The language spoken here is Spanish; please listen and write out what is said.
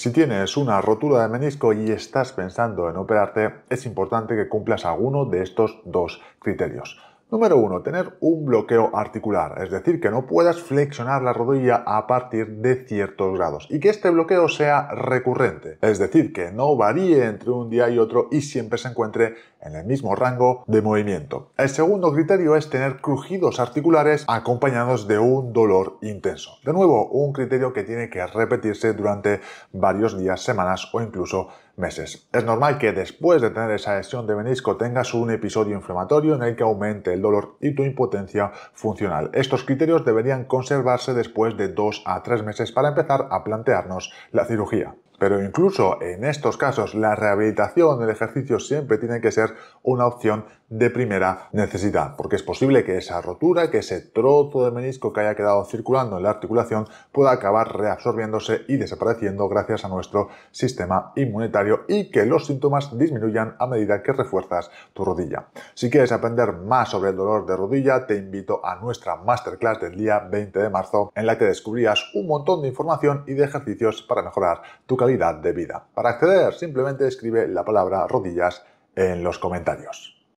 Si tienes una rotura de menisco y estás pensando en operarte, es importante que cumplas alguno de estos dos criterios. Número 1. Tener un bloqueo articular, es decir, que no puedas flexionar la rodilla a partir de ciertos grados y que este bloqueo sea recurrente, es decir, que no varíe entre un día y otro y siempre se encuentre en el mismo rango de movimiento. El segundo criterio es tener crujidos articulares acompañados de un dolor intenso. De nuevo, un criterio que tiene que repetirse durante varios días, semanas o incluso meses. Es normal que después de tener esa lesión de menisco tengas un episodio inflamatorio en el que aumente el dolor y tu impotencia funcional. Estos criterios deberían conservarse después de dos a tres meses para empezar a plantearnos la cirugía. Pero incluso en estos casos, la rehabilitación, el ejercicio siempre tiene que ser una opción de primera necesidad, porque es posible que esa rotura, que ese trozo de menisco que haya quedado circulando en la articulación pueda acabar reabsorbiéndose y desapareciendo gracias a nuestro sistema inmunitario y que los síntomas disminuyan a medida que refuerzas tu rodilla. Si quieres aprender más sobre el dolor de rodilla, te invito a nuestra masterclass del día 20 de marzo en la que descubrirás un montón de información y de ejercicios para mejorar tu calidad de vida. Para acceder simplemente escribe la palabra rodillas en los comentarios.